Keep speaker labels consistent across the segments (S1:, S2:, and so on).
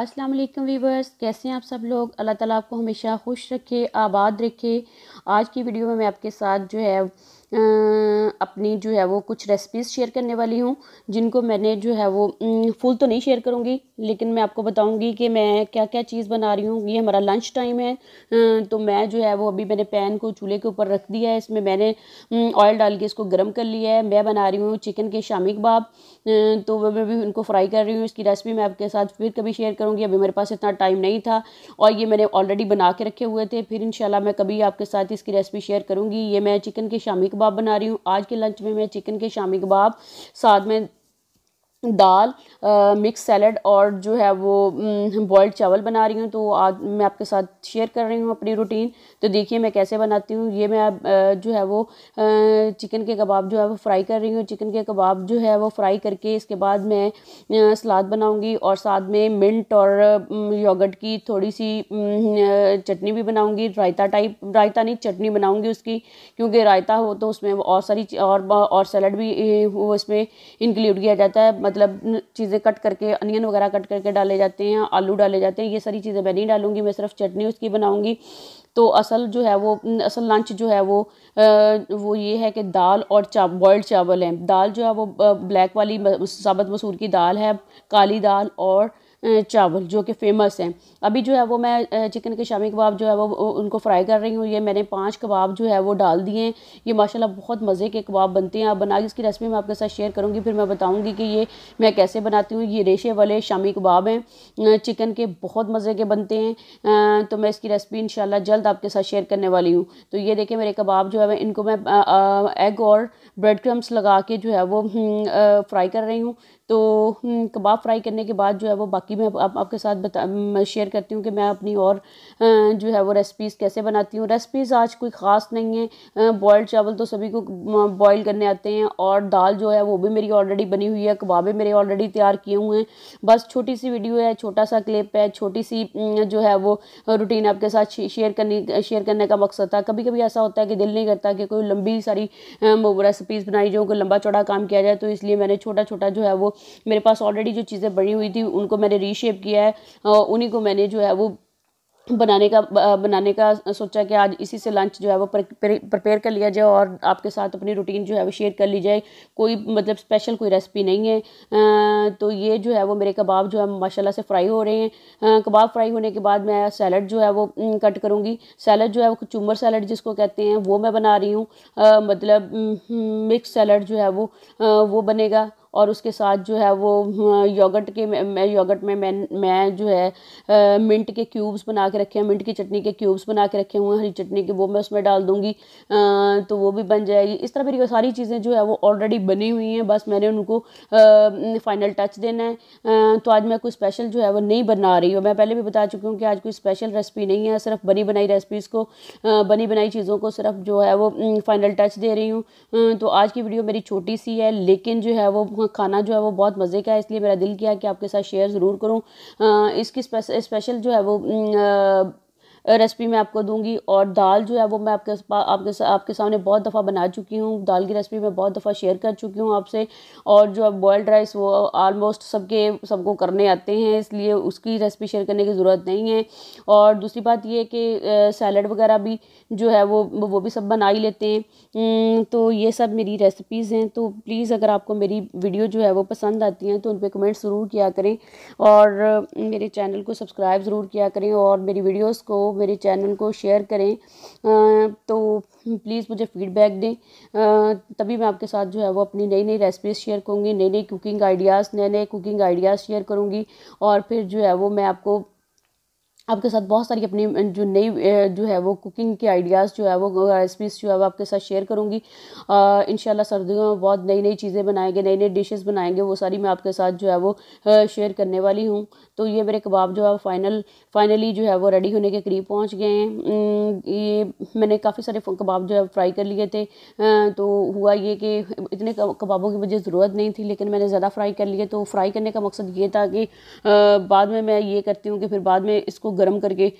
S1: अस्सलाम वालेकुम वीवर्स कैसे हैं आप सब लोग अल्लाह ताला आपको हमेशा खुश रखे आबाद रखे आज की वीडियो में मैं आपके साथ जो है अपनी जो है वो कुछ रेसिपीज़ शेयर करने वाली हूँ जिनको मैंने जो है वो फुल तो नहीं शेयर करूँगी लेकिन मैं आपको बताऊँगी कि मैं क्या क्या चीज़ बना रही हूँ ये हमारा लंच टाइम है तो मैं जो है वो अभी मैंने पैन को चूल्हे के ऊपर रख दिया है इसमें मैंने ऑयल डाल के इसको गर्म कर लिया है मैं बना रही हूँ चिकन के शामी कबाब तो वह मैं भी उनको फ्राई कर रही हूँ इसकी रेसिपी मैं आपके साथ फिर कभी शेयर करूँगी अभी मेरे पास इतना टाइम नहीं था और ये मैंने ऑलरेडी बना के रखे हुए थे फिर इन मैं कभी आपके साथ इसकी रेसिपी शेयर करूँगी ये मैं चिकन के शामी कबाब कबाब बना रही हूँ आज के लंच में मैं चिकन के शामी कबाब साथ में दाल मिक्स सैलड और जो है वो बॉयल्ड चावल बना रही हूँ तो आज मैं आपके साथ शेयर कर रही हूँ अपनी रूटीन तो देखिए मैं कैसे बनाती हूँ ये मैं आ, जो है वो आ, चिकन के कबाब जो है वो फ्राई कर रही हूँ चिकन के कबाब जो है वो फ्राई करके इसके बाद मैं सलाद बनाऊँगी और साथ में मिल्ट और योगट की थोड़ी सी चटनी भी बनाऊँगी रायता टाइप रायता नहीं चटनी बनाऊँगी उसकी क्योंकि रायता हो तो उसमें और सारी और और सैलड भी वो इसमें इंक्लूड किया जाता है मतलब चीज़ें कट करके अनियन वगैरह कट करके डाले जाते हैं आलू डाले जाते हैं ये सारी चीज़ें मैं नहीं डालूंगी मैं सिर्फ चटनी उसकी बनाऊंगी तो असल जो है वो असल लंच जो है वो आ, वो ये है कि दाल और चा बॉयल्ड चावल हैं दाल जो है वो ब्लैक वाली साबत मसूर की दाल है काली दाल और चावल जो कि फ़ेमस हैं अभी जो है वो मैं चिकन के शामी कबाब जो है वो उनको फ्राई कर रही हूँ ये मैंने पांच कबाब जो है वो डाल दिए हैं ये माशाल्लाह बहुत मज़े के कबाब बनते हैं आप बना के इसकी रेसिपी मैं आपके साथ शेयर करूँगी फिर मैं बताऊँगी कि ये मैं कैसे बनाती हूँ ये रेशे वाले शामी कबाब हैं चिकन के बहुत मज़े के बनते हैं तो मैं इसकी रेसिपी इन जल्द आपके साथ शेयर करने वाली हूँ तो ये देखें मेरे कबाब जो है इनको मैं एग और ब्रेड क्रम्स लगा के जो है वो फ्राई हम्म, कर रही हूँ तो कबाब हम्म, फ्राई करने के बाद जो है वो बाकी कि मैं आप, आपके साथ बता शेयर करती हूँ कि मैं अपनी और जो है वो रेसिपीज़ कैसे बनाती हूँ रेसिपीज़ आज कोई ख़ास नहीं है बॉयल्ड चावल तो सभी को बॉयल करने आते हैं और दाल जो है वो भी मेरी ऑलरेडी बनी हुई है कबाबे मेरे ऑलरेडी तैयार किए हुए हैं बस छोटी सी वीडियो है छोटा सा क्लिप है छोटी सी जो है वो रूटीन आपके साथ शेयर करने शेयर करने का मकसद था कभी कभी ऐसा होता है कि दिल नहीं करता कि कोई लंबी सारी रेसिपीज़ बनाई जाओ कोई लंबा चौड़ा काम किया जाए तो इसलिए मैंने छोटा छोटा जो है वो मेरे पास ऑलरेडी जो चीज़ें बनी हुई थी उनको मैंने रीशेप किया है उन्हीं को मैंने जो है वो बनाने का बनाने का सोचा कि आज इसी से लंच जो है वो प्रिपेयर कर लिया जाए और आपके साथ अपनी रूटीन जो है वो शेयर कर ली जाए कोई मतलब स्पेशल कोई रेसिपी नहीं है आ, तो ये जो है वो मेरे कबाब जो है माशाल्लाह से फ्राई हो रहे हैं कबाब फ्राई होने के बाद मैं सैलड जो है वो कट करूँगी सैलड जो है वो चूमर सैलड जिसको कहते हैं वो मैं बना रही हूँ मतलब मिक्स सैलड जो है वो वो बनेगा और उसके साथ जो है वो हाँ, योगर्ट के मैं योगर्ट में मैं मैं जो है मिंट के क्यूब्स बना के रखे हैं मिंट की चटनी के क्यूब्स बना के रखे हुए हैं हरी चटनी के वो मैं उसमें डाल दूँगी तो वो भी बन जाएगी इस तरह मेरी सारी चीज़ें जो है वो ऑलरेडी बनी हुई हैं बस मैंने उनको फाइनल टच देना है तो आज मैं कोई स्पेशल जो है वो नहीं बना रही हूँ मैं पहले भी बता चुकी हूँ कि आज कोई स्पेशल रेसिपी नहीं है सिर्फ बनी बनाई रेसिपीज़ को बनी बनाई चीज़ों को सिर्फ जो है वो फाइनल टच दे रही हूँ तो आज की वीडियो मेरी छोटी सी है लेकिन जो है वो खाना जो है वो बहुत मज़े का है इसलिए मेरा दिल किया कि आपके साथ शेयर ज़रूर करूँ इसकी स्पेशल जो है वो रेसिपी मैं आपको दूंगी और दाल जो है वो मैं आपके आपके आपके सामने बहुत दफ़ा बना चुकी हूँ दाल की रेसिपी मैं बहुत दफ़ा शेयर कर चुकी हूँ आपसे और जो अब बॉयल्ड राइस वो आलमोस्ट सबके सबको करने आते हैं इसलिए उसकी रेसिपी शेयर करने की ज़रूरत नहीं है और दूसरी बात ये कि सैलड वगैरह भी जो है वो वो भी सब बना ही लेते हैं तो ये सब मेरी रेसिपीज़ हैं तो प्लीज़ अगर आपको मेरी वीडियो जो है वो पसंद आती हैं तो उन पर कमेंट्स ज़रूर किया करें और मेरे चैनल को सब्सक्राइब ज़रूर किया करें और मेरी वीडियोज़ को लोग मेरे चैनल को शेयर करें तो प्लीज़ मुझे फ़ीडबैक दें तभी मैं आपके साथ जो है वो अपनी नई नई रेसिपीज़ शेयर करूँगी नई नई कुकिंग आइडियाज़ नए नए कुकिंग आइडियाज़ शेयर करूँगी और फिर जो है वो मैं आपको आपके साथ बहुत सारी अपनी जो नई जो है वो कुकिंग के आइडियाज़ जो है वो रेसिपीज़ जो है वो आपके साथ शेयर करूँगी इन सर्दियों में बहुत नई नई चीज़ें बनाएंगे नई नई डिशेस बनाएंगे वो सारी मैं आपके साथ जो है वो शेयर करने वाली हूँ तो ये मेरे कबाब जो है फाइनल फाइनली जो है वो रेडी होने के करीब पहुँच गए हैं ये मैंने काफ़ी सारे कबाब जो है फ्राई कर लिए थे तो हुआ ये कि इतने कबाबों की मुझे ज़रूरत नहीं थी लेकिन मैंने ज़्यादा फ्राई कर लिए तो फ्राई करने का मकसद ये था कि बाद में मैं ये करती हूँ कि फिर बाद में इसको गर्म करके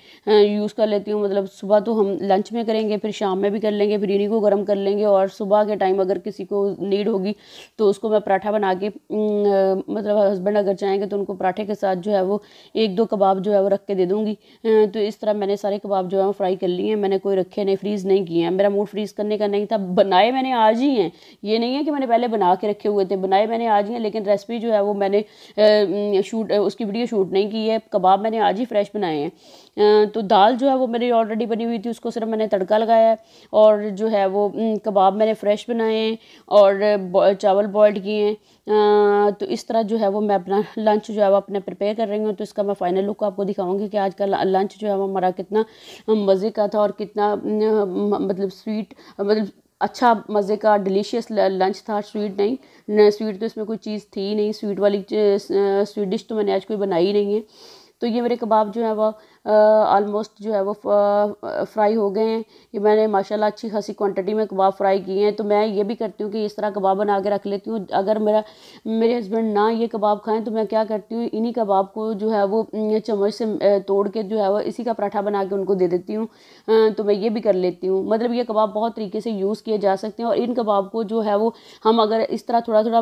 S1: यूज़ कर लेती हूँ मतलब सुबह तो हम लंच में करेंगे फिर शाम में भी कर लेंगे फिर इन्हीं को गर्म कर लेंगे और सुबह के टाइम अगर किसी को नीड होगी तो उसको मैं पराठा बना के मतलब हस्बैंड अगर चाहेंगे तो उनको पराठे के साथ जो है वो एक दो कबाब जो है वो रख के दे दूँगी तो इस तरह मैंने सारे कबाब जो है वो फ्राई कर लिए हैं मैंने कोई रखे नहीं फ्रीज़ नहीं किए हैं मेरा मूड फ्रीज़ करने का नहीं था बनाए मैंने आज ही हैं ये नहीं है कि मैंने पहले बना के रखे हुए थे बनाए मैंने आज ही हैं लेकिन रेसिपी जो है वो मैंने शूट उसकी वीडियो शूट नहीं की है कबाब मैंने आज ही फ्रेश बनाए हैं हैं तो दाल जो है वो मेरी ऑलरेडी बनी हुई थी उसको सिर्फ मैंने तड़का लगाया है और जो है वो कबाब मैंने फ़्रेश बनाए हैं और चावल बॉयल्ड किए हैं तो इस तरह जो है वो मैं अपना लंच जो है वो अपने प्रिपेयर कर रही हूँ तो इसका मैं फ़ाइनल लुक आपको दिखाऊँगी कि आज का लंच जो है वो हमारा कितना मज़े का था और कितना मतलब स्वीट मतलब अच्छा मज़े का डिलीशियस लंच था स्वीट नहीं स्वीट तो इसमें कोई चीज़ थी नहीं स्वीट वाली स्वीट डिश तो मैंने आज कोई बनाई नहीं है तो ये मेरे कबाब जो है वह ऑलमोस्ट जो है वो फ्राई हो गए हैं ये मैंने माशाल्लाह अच्छी खासी क्वांटिटी में कबाब फ्राई किए हैं तो मैं ये भी करती हूँ कि इस तरह कबाब बना के रख लेती हूँ अगर मेरा मेरे हस्बैंड ना ये कबाब खाएं तो मैं क्या करती हूँ इन्हीं कबाब को जो है वो चम्मच से तोड़ के जो है वो इसी का पराठा बना के उनको दे देती हूँ तो मैं ये भी कर लेती हूँ मतलब ये कबाब बहुत तरीके से यूज़ किए जा सकते हैं और इन कबाब को जो है वो हम अगर इस तरह थोड़ा थोड़ा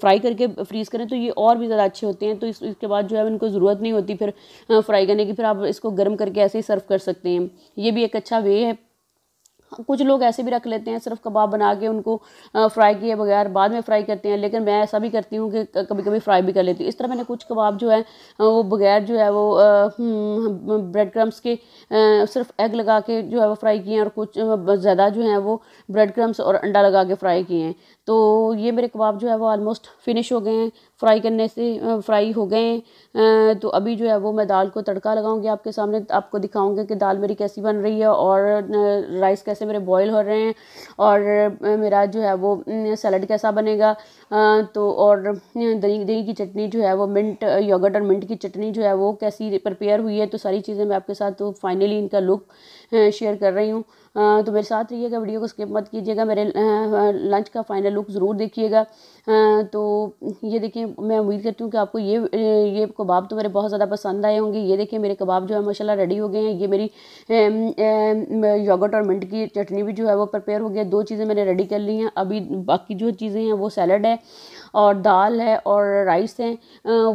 S1: फ्राई करके फ्रीज़ करें तो ये और भी ज़्यादा अच्छे होते हैं तो इसके बाद जो है इनको ज़रूरत नहीं होती फिर फ्राई करने की फिर आप इसको गर्म करके ऐसे ही सर्व कर सकते हैं ये भी एक अच्छा वे है कुछ लोग ऐसे भी रख लेते हैं सिर्फ कबाब बना के उनको फ्राई किए बगैर बाद में फ्राई करते हैं लेकिन मैं ऐसा भी करती हूँ कि कभी कभी फ्राई भी कर लेती हूँ इस तरह मैंने कुछ कबाब जो है वो बगैर जो है वो ब्रेड क्रम्स हम्म, के सिर्फ एग लगा के जो है वो फ्राई किए हैं और कुछ ज़्यादा जो है वो ब्रेड क्रम्स और अंडा लगा के फ्राई किए हैं तो ये मेरे कबाब जो है वो आलमोस्ट फिनिश हो गए हैं फ्राई करने से फ्राई हो गए हैं तो अभी जो है वो मैं दाल को तड़का लगाऊंगी आपके सामने आपको दिखाऊंगी कि दाल मेरी कैसी बन रही है और राइस कैसे मेरे बॉयल हो रहे हैं और मेरा जो है वो सैलड कैसा बनेगा तो और दही दही की चटनी जो है वो मिंट योगर्ट और मिंट की चटनी जो है वो कैसी प्रपेयर हुई है तो सारी चीज़ें मैं आपके साथ तो फाइनली इनका लुक शेयर कर रही हूँ तो मेरे साथ रहिएगा वीडियो को स्किप मत कीजिएगा मेरे लंच का फाइनल लुक ज़रूर देखिएगा तो ये देखिए मैं उम्मीद करती हूँ कि आपको ये ये कबाब तो मेरे बहुत ज़्यादा पसंद आए होंगे ये देखिए मेरे कबाब जो है माशाल्लाह रेडी हो गए हैं ये मेरी योगट और मिंट की चटनी भी जो है वो प्रपेयर हो गया दो चीज़ें मैंने रेडी कर ली हैं अभी बाकी जो चीज़ें हैं वो सैलड है और दाल है और राइस हैं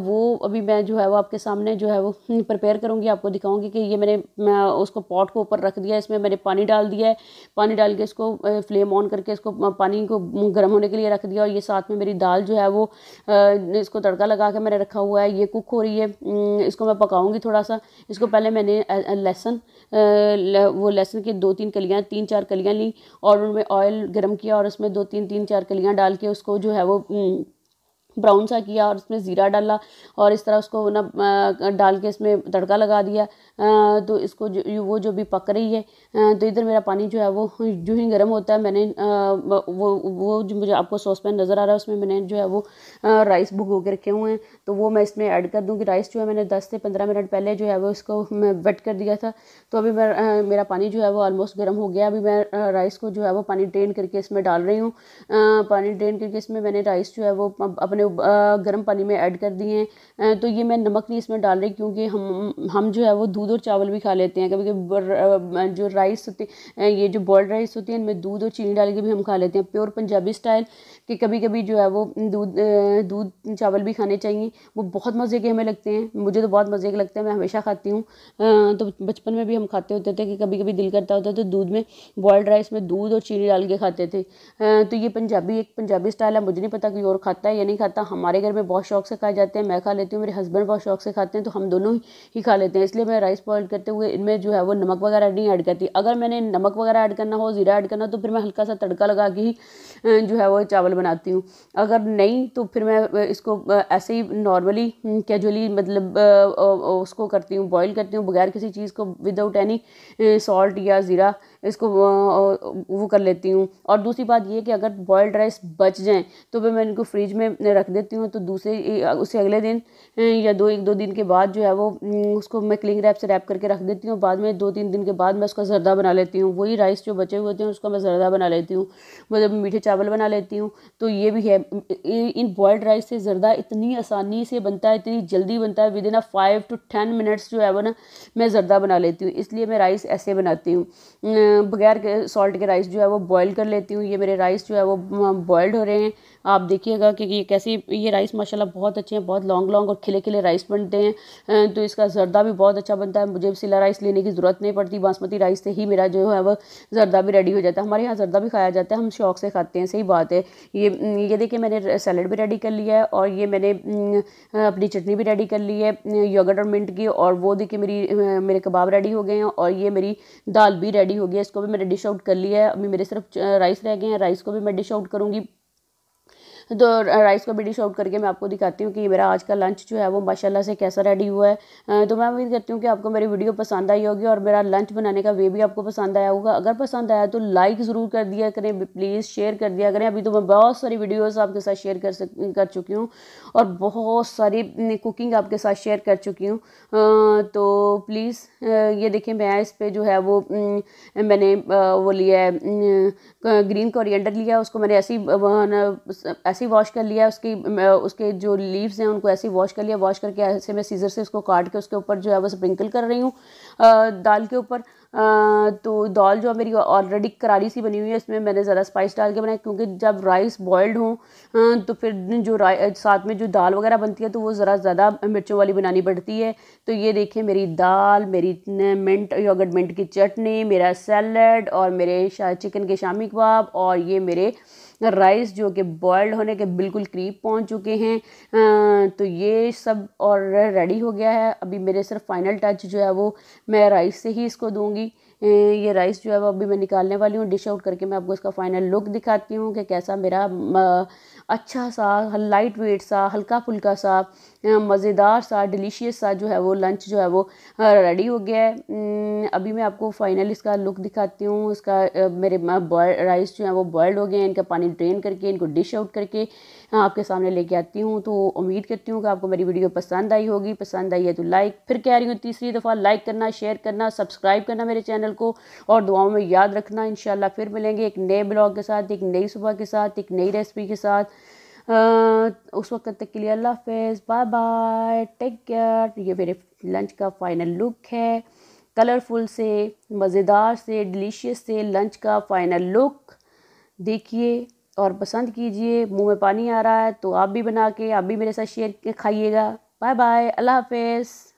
S1: वो अभी मैं जो है वो आपके सामने जो है वो प्रिपेयर करूँगी आपको दिखाऊँगी कि ये मैंने मैं उसको पॉट को ऊपर रख दिया इसमें मैंने पानी डाल दिया है पानी डाल के इसको फ्लेम ऑन करके इसको पानी को गर्म होने के लिए रख दिया और ये साथ में मेरी दाल जो है वो इसको तड़का लगा के मैंने रखा हुआ है ये कुक हो रही है इसको मैं पकाऊँगी थोड़ा सा इसको पहले मैंने लहसुन वो लहसुन की दो तीन कलियाँ तीन चार कलियाँ ली और उनमें ऑयल गर्म किया और उसमें दो तीन तीन चार कलियाँ डाल के उसको जो है वो ब्राउन सा किया और इसमें ज़ीरा डाला और इस तरह उसको ना डाल के इसमें तड़का लगा दिया तो इसको जो वो जो भी पक रही है तो इधर मेरा पानी जो है वो जो ही गर्म होता है मैंने वो वो जो मुझे आपको सॉस पैन नज़र आ रहा है उसमें मैंने जो है वो राइस भुगो के रखे हुए हैं तो वो मैं इसमें ऐड कर दूँगी राइस जो है मैंने दस से पंद्रह मिनट पहले जो है वो इसको मैं वेट कर दिया था तो अभी मैं मेरा पानी जो है वो ऑलमोस्ट गर्म हो गया अभी मैं राइस को जो है वो पानी ड्रेन करके इसमें डाल रही हूँ पानी ड्रेन करके इसमें मैंने राइस जो है वो अपने मैंने गर्म पानी में ऐड कर दिए हैं तो ये मैं नमक नहीं इसमें डाल रही क्योंकि हम हम जो है वो दूध और चावल भी खा लेते हैं कभी कभी जो राइस होते ये जो बॉयल्ड राइस होती है इनमें दूध और चीनी डाल के भी हम खा लेते हैं प्योर पंजाबी स्टाइल कि कभी कभी जो है वो दूध दूध चावल भी खाने चाहिए वो बहुत मज़े के हमें लगते हैं मुझे तो बहुत मज़े के लगते हैं मैं हमेशा खाती हूँ तो बचपन में भी हम खाते होते थे कि कभी कभी दिल करता होता तो दूध में बॉयल्ड राइस में दूध और चीनी डाल के खाते थे तो ये पंजाबी एक पंजाबी स्टाइल है मुझे नहीं पता कि और खाता है या नहीं खाता खाता हमारे घर में बहुत शौक से खाए जाते हैं मैं खा लेती हूँ मेरे हस्बैंड बहुत शौक से खाते हैं तो हम दोनों ही खा लेते हैं इसलिए मैं राइस बॉयल करते हुए इनमें जो है वो नमक वगैरह नहीं ऐड करती अगर मैंने नमक वगैरह ऐड करना हो ज़ीरा ऐड करना तो फिर मैं हल्का सा तड़का लगा के ही जो है वो चावल बनाती हूँ अगर नहीं तो फिर मैं इसको ऐसे ही नॉर्मली कैजुअली मतलब उसको करती हूँ बॉयल करती हूँ बगैर किसी चीज़ को विदाउट एनी सॉल्ट या ज़ीरा इसको वो कर लेती हूँ और दूसरी बात ये कि अगर बॉयल्ड राइस बच जाएँ तो फिर मैं इनको फ्रिज में रख देती हूँ तो दूसरे उससे अगले दिन या दो एक दो दिन के बाद जो है वो उसको मैं क्लिंग रैप से रैप करके रख देती हूँ बाद में दो तीन दिन के बाद मैं उसका जरदा बना लेती हूँ वही राइस जो बचे हुए होते हैं उसका मैं जरदा बना लेती हूँ मतलब मीठे चावल बना लेती हूँ तो ये भी है इन बॉयल्ड राइस से जरदा इतनी आसानी से बनता है इतनी जल्दी बनता है within a five to ten minutes जो है वो ना मैं जरदा बना लेती हूँ इसलिए मैं राइस ऐसे बनाती हूँ बगैर सॉल्ट के राइस जो है वो बॉईल कर लेती हूँ ये मेरे राइस जो है वो बॉयल्ड हो रहे हैं आप देखिएगा कि ये कैसी ये राइस माशाल्लाह बहुत अच्छे हैं बहुत लॉन्ग लॉन्ग और खिले खिले राइस बनते हैं तो इसका जरदा भी बहुत अच्छा बनता है मुझे सिला राइस लेने की ज़रूरत नहीं पड़ती बासमती राइस से ही मेरा जो है वह जरदा भी रेडी हो जाता है हमारे यहाँ जरदा भी खाया जाता है हम शौक से खाते हैं सही बात है ये ये देखिए मैंने सैलड भी रेडी कर लिया है और ये मैंने अपनी चटनी भी रेडी कर ली है योगर्ट और मिंट की और वो देखिए मेरी मेरे कबाब रेडी हो गए हैं और ये मेरी दाल भी रेडी हो गई है इसको भी मैंने डिश आउट कर लिया है अभी मेरे सिर्फ राइस रह गए हैं राइस को भी मैं डिश आउट करूँगी तो राइस को भी डिश आउट करके मैं आपको दिखाती हूँ कि मेरा आज का लंच जो है वो माशाल्लाह से कैसा रेडी हुआ है तो मैं उम्मीद करती हूँ कि आपको मेरी वीडियो पसंद आई होगी और मेरा लंच बनाने का वे भी आपको पसंद आया होगा अगर पसंद आया तो लाइक ज़रूर कर दिया करें प्लीज़ शेयर कर दिया करें अभी तो मैं बहुत सारी वीडियोज़ आपके साथ शेयर कर सक कर चुकी हूँ और बहुत सारी कुकिंग आपके साथ शेयर कर चुकी हूँ तो प्लीज़ ये देखें मैं इस पर जो है वो मैंने वो लिया है ग्रीन कोरिएंडर लिया उसको मैंने ऐसी ऐसे ऐसे ही वॉश कर लिया उसकी उसके जो लीव्स हैं उनको ऐसे ही वॉश कर लिया वॉश करके ऐसे मैं सीज़र से उसको काट के उसके ऊपर जो है वो स्प्रिंकल कर रही हूँ दाल के ऊपर तो दाल जो मेरी ऑलरेडी करारी सी बनी हुई है इसमें मैंने ज़रा स्पाइस डाल के बनाया क्योंकि जब राइस बॉयल्ड हो तो फिर जो साथ में जो दाल वगैरह बनती है तो वो ज़रा ज़्यादा मिर्चों वाली बनानी पड़ती है तो ये देखें मेरी दाल मेरी मिंट योगट मिंट की चटनी मेरा सैलड और मेरे शायद चिकन के शामी कबाब और ये मेरे राइस जो कि बॉयल्ड होने के बिल्कुल करीब पहुंच चुके हैं तो ये सब और रेडी हो गया है अभी मेरे सिर्फ फाइनल टच जो है वो मैं राइस से ही इसको दूँगी ये राइस जो है वो अभी मैं निकालने वाली हूँ डिश आउट करके मैं आपको इसका फाइनल लुक दिखाती हूँ कि कैसा मेरा अच्छा सा लाइट वेट सा हल्का फुल्का सा मज़ेदार सा डिलीशियस सा जो है वो लंच जो है वो रेडी हो गया है अभी मैं आपको फाइनल इसका लुक दिखाती हूँ इसका मेरे बॉय राइस जो है वो बॉयल्ड हो गए हैं इनका पानी ड्रेन करके इनको डिश आउट करके हाँ, आपके सामने लेके आती हूँ तो उम्मीद करती हूँ कि आपको मेरी वीडियो पसंद आई होगी पसंद आई है तो लाइक फिर कह रही हूँ तीसरी दफ़ा लाइक करना शेयर करना सब्सक्राइब करना मेरे चैनल को और दुआओं में याद रखना इन फिर मिलेंगे एक नए ब्लॉग के साथ एक नई सुबह के साथ एक नई रेसिपी के साथ आ, उस वक्त तक के लिए अल्लाह हाफ बाय बाय टेक केयर ये मेरे लंच का फाइनल लुक है कलरफुल से मज़ेदार से डिलीशियस से लंच का फ़ाइनल लुक देखिए और पसंद कीजिए मुंह में पानी आ रहा है तो आप भी बना के आप भी मेरे साथ शेयर खाइएगा बाय बाय अल्लाह हाफिज़